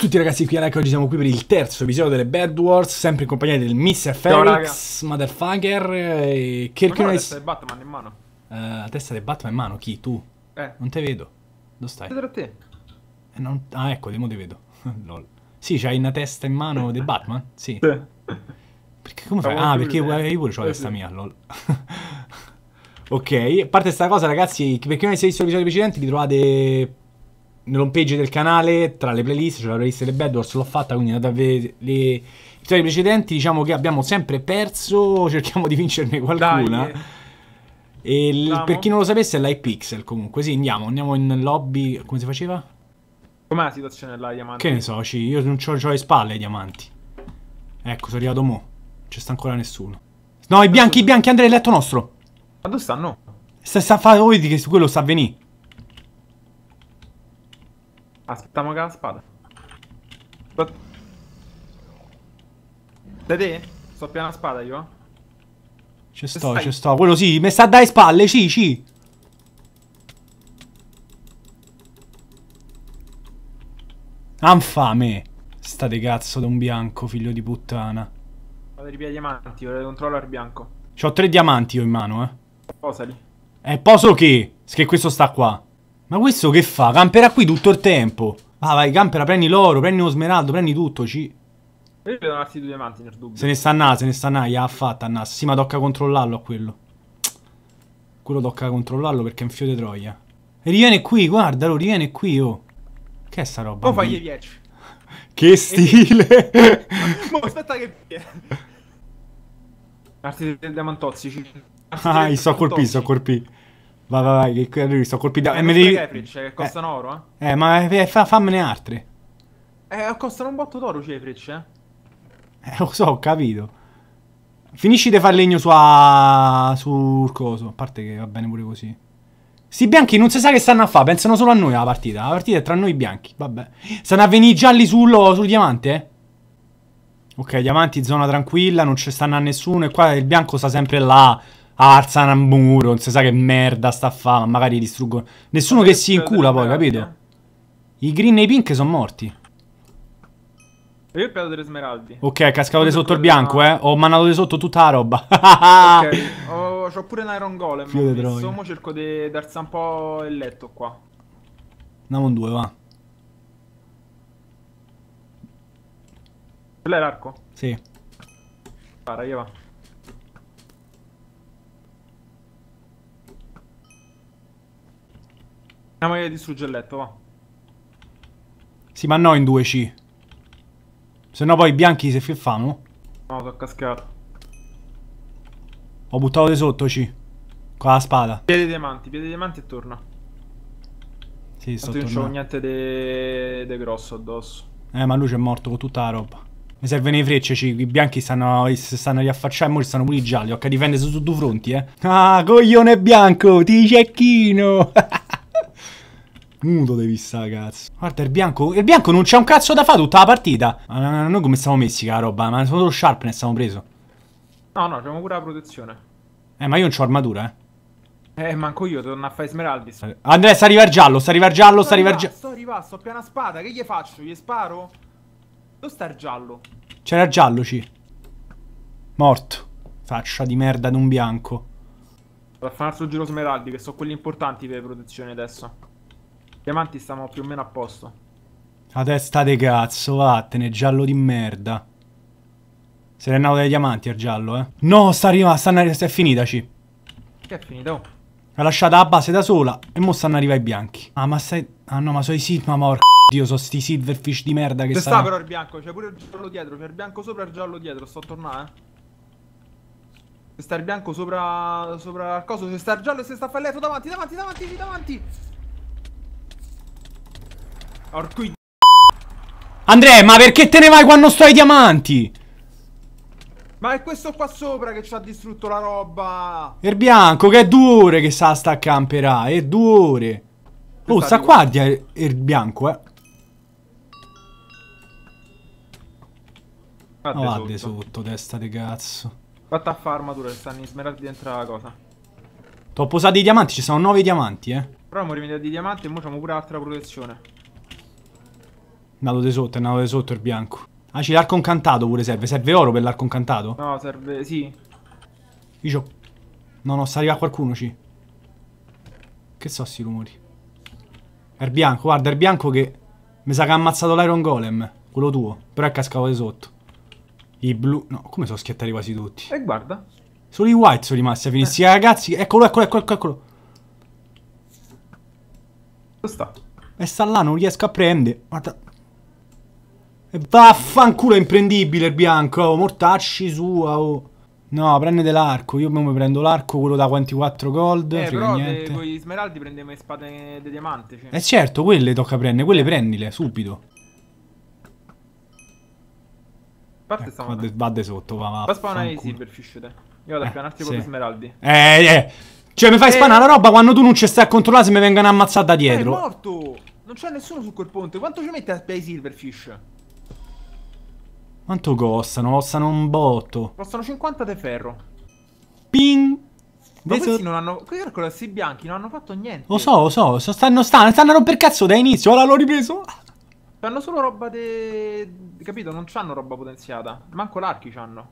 a tutti ragazzi, qui Alec, ecco, oggi siamo qui per il terzo episodio delle Bad Wars, sempre in compagnia del Miss Felix, Motherfucker eh, e Kirk Ma testa di Batman in mano? Uh, testa di Batman in mano? Chi? Tu? Eh. Non te vedo. Dove stai? Dietro a te. Eh, non... Ah, ecco, di mo te vedo. Lol. Sì, c'hai una testa in mano di Batman? Sì. perché come fai? Ah, perché io pure ho la testa mia, lol. ok, a parte sta cosa ragazzi, per chi non avesse visto gli episodi precedenti li trovate nell'home page del canale, tra le playlist, c'è cioè la playlist delle Bad Wars, l'ho fatta, quindi andate a vedere le storie precedenti, diciamo che abbiamo sempre perso, cerchiamo di vincerne qualcuna. Dai, eh. e l- per chi non lo sapesse è l'iPixel comunque, sì, andiamo, andiamo in lobby, come si faceva? Com'è la situazione della diamante? Che ne so, ci, io non ho, le spalle ai diamanti. Ecco, sono arrivato mo. Non c'è sta ancora nessuno. No, i bianchi, i bianchi, Andrea, il letto nostro. Ma dove stanno? Sta, sta, fa, vedi che su quello sta a venire. Aspettiamo che la spada. Vedi? Sto piano a spada io. Ci sto, ci sto. Quello sì, mi sta dalle spalle, sì, sì. Anfame! State cazzo da un bianco, figlio di puttana. Vado a diamanti, vorrei controllare il bianco. C'ho tre diamanti io in mano, eh. Posali. Eh, poso che? Che questo sta qua. Ma questo che fa? Camperà qui tutto il tempo. Ah, vai, campera, prendi l'oro, prendi lo smeraldo, prendi tutto, ci... Io vedo un due diamanti nel dubbio. Se ne sta andando, se ne sta andando, ha fatta Nas. Sì, ma tocca controllarlo a quello. Quello tocca controllarlo perché è un fio di troia. E riviene qui, guardalo, riviene qui, oh. Che è sta roba? Oh, fagli 10. Che stile! ma aspetta che... Arti del diamantozzi. Ah, sto colpì, sto colpì. Vai, vai, vai, che lui sto colpendo. Eh, eh, me devi... Cioè, che costano eh, oro, eh? Eh, ma eh, fa, fammene altri. Eh, costano un botto d'oro, Cefric, eh? Eh, lo so, ho capito. Finisci di far legno su, sul coso, a parte che va bene pure così. Sti bianchi non si sa che stanno a fare, pensano solo a noi la partita. La partita è tra noi bianchi, vabbè. Stanno a venire gialli sul, sul diamante, eh? Ok, diamanti, zona tranquilla, non ci stanno a nessuno. E qua il bianco sta sempre là alzano un muro, non si sa che merda sta a fare, magari distruggono. Nessuno che si incula poi, eh. capito? I green e i pink sono morti. Io ho preso delle smeraldi. Ok, è cascato di sotto il bianco, una... eh. Ho mannato di sotto tutta la roba. ok, oh, ho pure un iron golem. Figlio di Insomma, cerco di darsi un po' il letto qua. Andiamo in due, va. Quello è l'arco? Sì. Guarda, io va. Andiamo ah, a distruggere il letto, va. Sì, ma no in 2C. Se no poi i bianchi si filfamo. No, sono cascato. Ho buttato di sotto C. Con la spada. Piedi dei manti, piedi dei manti e torna. Sì, sto tornando. Non c'ho niente di de... grosso addosso. Eh, ma lui c'è morto con tutta la roba. Mi servono i frecce, C. I bianchi stanno, stanno riaffacciando e ora stanno pure i gialli. che difende su tutti i fronti, eh. Ah, coglione bianco, ti cecchino. Nudo devi stare, cazzo. Guarda, il bianco. Il bianco non c'è un cazzo da fare tutta la partita. Ma noi come siamo messi, cara roba? Ma solo lo sharpness siamo preso. No, no, abbiamo pure la protezione. Eh, ma io non ho armatura, eh. Eh, manco io, torno a fare smeraldi. Andrea, sta arriva il giallo, sta arriva il giallo, sta arriva il giallo. Sto arrivando, sto piena spada, che gli faccio? Gli sparo? Dove sta il giallo? C'era il giallo, ci. Morto. Faccia di merda di un bianco. Vado a fare un altro giro smeraldi, che sono quelli importanti per le protezioni adesso. Diamanti stiamo più o meno a posto. La testa di cazzo, vattene, giallo di merda. Se ne è nato dai diamanti al giallo, eh. No, sta arrivando, sta arrivando, è finitaci. Che è finita, oh. L'ha lasciata a base da sola e mo stanno arrivando i bianchi. Ah, ma stai... Ah no, ma sono i Sigma, ma porca... Dio, sono sti silverfish di merda che stanno... sta però il bianco, c'è pure il giallo dietro, c'è il bianco sopra e il giallo dietro, sto tornando, eh. Se sta il bianco sopra, sopra il coso, se sta il giallo e se sta falletto davanti, davanti, davanti, davanti. Orcui... Andrea, ma perché te ne vai quando sto ai diamanti? Ma è questo qua sopra che ci ha distrutto la roba. Il bianco, che è due ore che sa sta a camperà. È due ore. Oh, sta qua il, il bianco, eh. Oh, Vate no, sotto. sotto, testa di cazzo. Vatta a fare armatura, stanno in smeraldi dentro la cosa. T'ho posato i diamanti, ci sono 9 diamanti, eh. Però mi moriamo di diamanti e ora abbiamo pure altra protezione. Nato di sotto, è nato di sotto il bianco. Ah, c'è l'arco incantato pure serve. Serve oro per l'arco incantato? No, serve... sì. Dicio. No, no, sta arriva qualcuno, ci. Che so sti rumori? È il bianco, guarda, è il bianco che... Mi sa che ha ammazzato l'Iron Golem. Quello tuo. Però è cascato di sotto. I blu... No, come sono schiattati quasi tutti? E eh, guarda. Solo i white sono rimasti a eh, finire. Eh. Ragazzi, eccolo, eccolo, eccolo, eccolo. Dove sta? E eh, sta là, non riesco a prendere. Guarda. Vaffanculo, è imprendibile il bianco, oh, mortacci sua, oh. No, prendete l'arco, io mi prendo l'arco, quello da 44 gold, eh, però niente. con gli smeraldi prendiamo le spade di diamante, cioè. Eh certo, quelle tocca prendere, quelle prendile, subito. Parte ecco, eh, vade, vade sotto, va, va. Fa spawnare i silverfish, te. Io vado eh, a pianarti sì. gli smeraldi. Eh, eh. Cioè, mi fai eh. spanare la roba quando tu non ci stai a controllare se mi vengono ammazzati da eh, dietro. Eh, è morto! Non c'è nessuno su quel ponte, quanto ci mette a spiare i silverfish? Quanto costano? Costano un botto. Costano 50 di ferro. Ping! Ma questi non hanno. Questi bianchi non hanno fatto niente. Lo so, lo so. so stanno, stanno, stanno a romper cazzo da inizio. Ora l'ho ripreso. Hanno solo roba de. Capito? Non c'hanno roba potenziata. Manco l'archi c'hanno.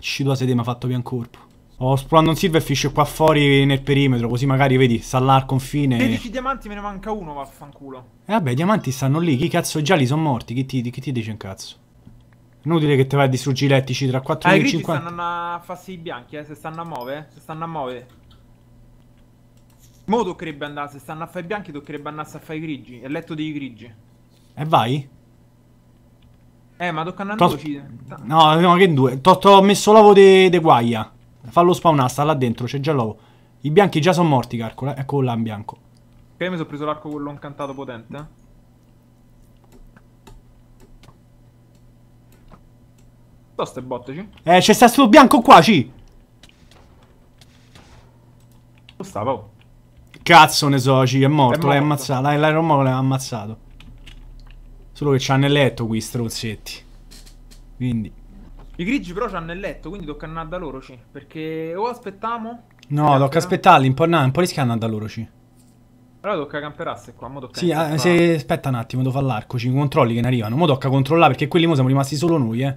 Ci due sede mi ha fatto pian corpo. Ho oh, spawnando un silverfish qua fuori nel perimetro. Così magari vedi, sta là al confine. 13 diamanti me ne manca uno, vaffanculo. E eh vabbè, i diamanti stanno lì. Chi cazzo già li sono morti? Chi ti, chi ti dice un cazzo? Inutile che te vai a distruggere i lettici tra 4 ah, eh, e 50. Ma stanno a farsi i bianchi, eh, se stanno a muovere. Se stanno a muove. Mo toccherebbe andare, se stanno a fare i bianchi toccherebbe andare a fare i grigi. È letto dei grigi. E vai? Eh, ma tocca andare Tos... in No, no, che in due. T'ho messo l'ovo de, de guaia. Fallo spawnare, sta là dentro, c'è già l'ovo. I bianchi già sono morti, carcola, Ecco là in bianco. Ok, mi sono preso l'arco quello incantato potente. Eh. Basta botte, ci? Eh, c'è stato bianco qua, ci. Dove stava? Cazzo ne so, ci, è morto, l'hai ammazzato. L'Iron Mock l'ha ammazzato. Solo che c'ha nel letto qui, strozzetti. Quindi... I grigi però c'hanno nel letto, quindi tocca andare da loro, ci. Perché o aspettiamo... No, tocca aspettarli, un po', no, un po' rischiano andare da loro, ci. Però tocca camperasse qua, mo tocca... Sì, ah, se, aspetta un attimo, devo fare l'arco, ci controlli che ne arrivano. Mo tocca controllare, perché quelli mo siamo rimasti solo noi, eh.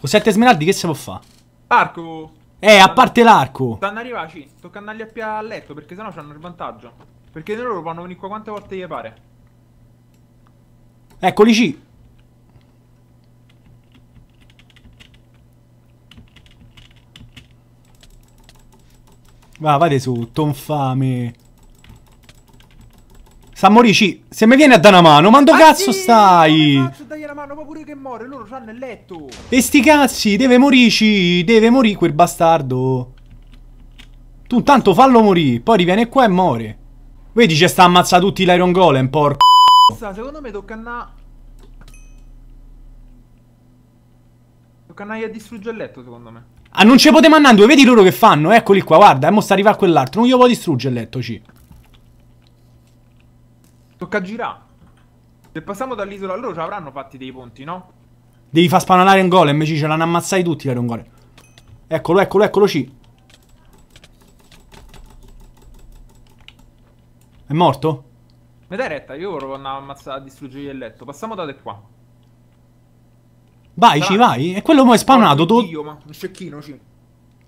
Con 7 smeraldi che si può fare? Arco! Eh, a parte l'arco! Stanno arrivati, sì. tocca andarli a più a letto perché sennò c'hanno il vantaggio. Perché loro vanno venire qua quante volte gli pare. Eccoli C. Va, vai su, tonfame. Sammorici, se mi viene a dare una mano, ma dove ah, cazzo stai? Ma cazzo dai la mano, ma pure che muore, loro c'hanno nel letto. E sti cazzi, deve morirci, deve morire quel bastardo. Tu intanto fallo morire, poi riviene qua e muore. Vedi, ci sta ammazzando tutti l'Iron Golem, porco. Secondo me tocca andare... Tocca andare a distruggere il letto, secondo me. Ah, non ci potevamo andare, vedi loro che fanno, eccoli qua, guarda, e eh, mo sta arrivare quell'altro, non io può distruggere il letto, ci. Tocca a girare. Se passiamo dall'isola loro ci avranno fatti dei ponti, no? Devi far spawnare un golem, invece ce l'hanno ammazzati tutti per un golem. Eccolo, eccolo, eccolo C. È morto? Mi dai retta, io provo andare a ammazzare, a distruggere il letto. Passiamo da te qua. Vai, ci vai. E quello mo' è spawnato. Oh, tu... Dio, ma un cecchino, sì.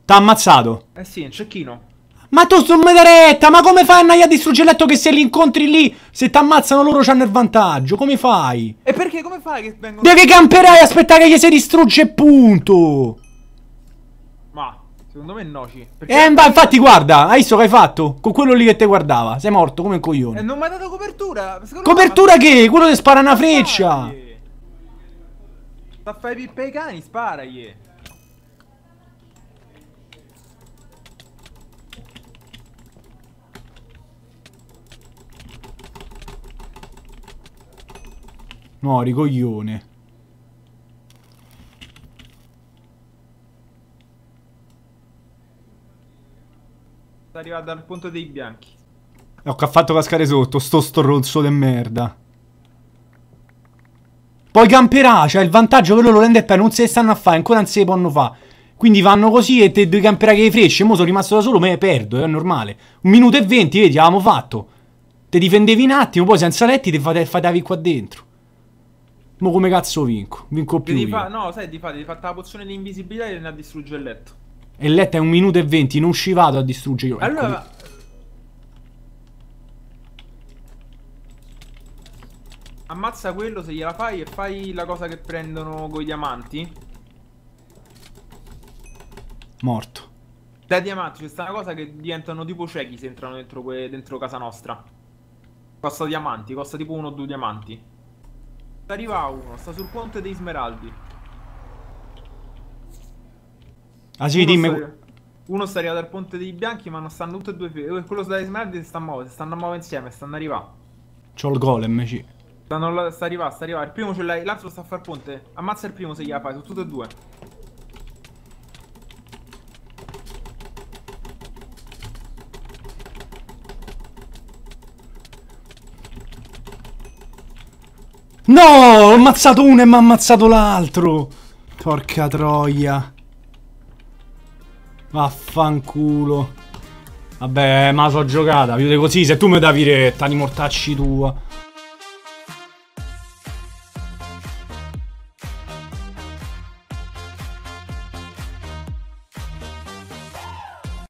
T'ha ammazzato. Eh sì, un cecchino. Ma tu su me retta, ma come fai a andare a distruggere il letto che se li incontri lì, se ti ammazzano loro c'hanno il vantaggio? Come fai? E perché? Come fai che vengono... Devi camperare e aspettare che gli si distrugge punto! Ma, secondo me noci. Perché... Eh, ma infatti guarda, hai visto che hai fatto? Con quello lì che te guardava, sei morto come un coglione. E eh, non mi ha dato copertura! Secondo copertura me... che? Quello ti spara una freccia! Sparagli. Sta a fare pippe ai cani, sparagli! No, ricoglione. Sta arrivando al punto dei bianchi. Ho fatto cascare sotto, sto stronzo di merda. Poi camperà, cioè il vantaggio che loro l'Enderpie non se ne stanno a fare, ancora non se ne possono fare. Quindi vanno così e te due camperà che fresce, mo sono rimasto da solo, me ne perdo, eh, è normale. Un minuto e venti, vedi, avevamo fatto. Te difendevi un attimo, poi senza letti te fatavi qua dentro. Ma come cazzo vinco? Vinco più. Di fa- no, sai, di fare, devi fare la pozione di invisibilità e andare a distruggere il letto. E il letto è un minuto e venti, non ci vado a distruggere io. Ecco allora. Ecco Ammazza quello se gliela fai e fai la cosa che prendono coi diamanti. Morto. Da diamanti c'è sta una cosa che diventano tipo ciechi se entrano dentro, dentro casa nostra. Costa diamanti, costa tipo uno o due diamanti. Arriva uno, sta sul ponte dei smeraldi. Ah sì, uno dimmi. Sta... Uno sta arrivando al ponte dei bianchi, ma non stanno tutti e due. Fe... Eh, quello degli smeraldi si sta muovendo, si stanno muovendo insieme, stanno arrivando. C'ho il golem, sì. Stanno... Sta arrivando, sta arrivando. Il primo ce l'hai, l'altro sta a far ponte. Ammazza il primo se gliela fai, sono tutti e due. No, ho ammazzato uno e mi ha ammazzato l'altro. Porca troia. Vaffanculo. Vabbè, ma so giocata, chiude così, se tu mi davi retta, di mortacci tua.